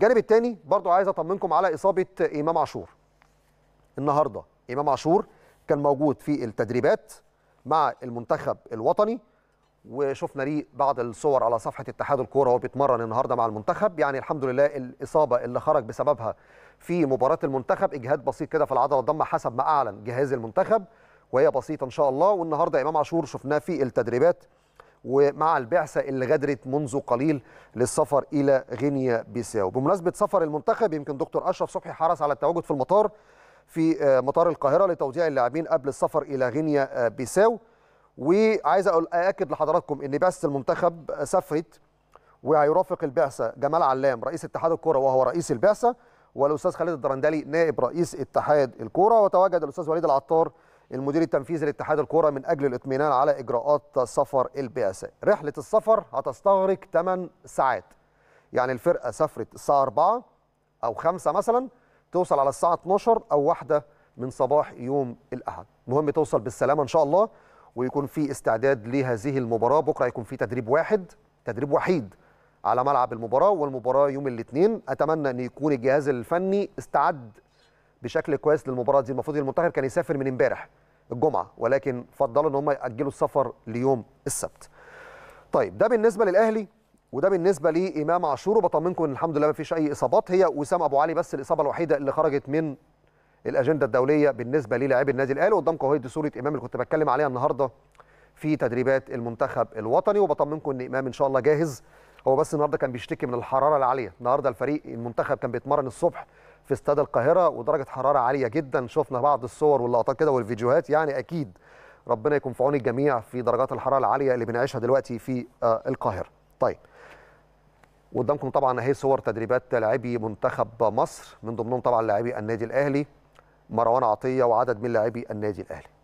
الجانب الثاني برضو عايز اطمنكم على اصابه امام عاشور النهارده امام عاشور كان موجود في التدريبات مع المنتخب الوطني وشفنا ليه بعض الصور على صفحه اتحاد الكوره وهو بيتمرن النهارده مع المنتخب يعني الحمد لله الاصابه اللي خرج بسببها في مباراه المنتخب اجهاد بسيط كده في العضله الضمه حسب ما اعلن جهاز المنتخب وهي بسيطه ان شاء الله والنهارده امام عاشور شفناه في التدريبات ومع البعثة اللي غادرت منذ قليل للسفر إلى غينيا بيساو بمناسبة سفر المنتخب يمكن دكتور أشرف صبحي حرص على التواجد في المطار في آه، مطار القاهرة لتوديع اللاعبين قبل السفر إلى غينيا آه، بيساو وعايز أقول أأكد لحضراتكم أن بعثة المنتخب آه، سافرت وهيرافق البعثة جمال علام رئيس اتحاد الكرة وهو رئيس البعثة والأستاذ خالد الدرندلي نائب رئيس اتحاد الكرة وتواجد الأستاذ وليد العطار المدير التنفيذي لاتحاد الكرة من اجل الاطمئنان على اجراءات سفر البعثه إيه. رحله السفر هتستغرق 8 ساعات يعني الفرقه سافرت الساعه 4 او 5 مثلا توصل على الساعه 12 او واحدة من صباح يوم الاحد المهم توصل بالسلامه ان شاء الله ويكون في استعداد لهذه المباراه بكره هيكون في تدريب واحد تدريب وحيد على ملعب المباراه والمباراه يوم الاثنين اتمنى ان يكون الجهاز الفني استعد بشكل كويس للمباراه دي المفروض المنتخب كان يسافر من امبارح الجمعه ولكن فضلوا ان هم ياجلوا السفر ليوم السبت طيب ده بالنسبه للاهلي وده بالنسبه لامام عاشور وبطمنكم ان الحمد لله ما فيش اي اصابات هي وسام ابو علي بس الاصابه الوحيده اللي خرجت من الاجنده الدوليه بالنسبه للاعبي النادي الاهلي قدامكم اهي دي صوره امام اللي كنت بتكلم عليها النهارده في تدريبات المنتخب الوطني وبطمنكم ان امام ان شاء الله جاهز هو بس النهارده كان بيشتكي من الحراره العاليه النهارده الفريق المنتخب كان بيتمرن الصبح في استاد القاهره ودرجه حراره عاليه جدا شفنا بعض الصور واللقطات كده والفيديوهات يعني اكيد ربنا يكون في عون الجميع في درجات الحراره العاليه اللي بنعيشها دلوقتي في آه، القاهره طيب قدامكم طبعا اهي صور تدريبات لاعبي منتخب مصر من ضمنهم طبعا لاعبي النادي الاهلي مروان عطيه وعدد من لاعبي النادي الاهلي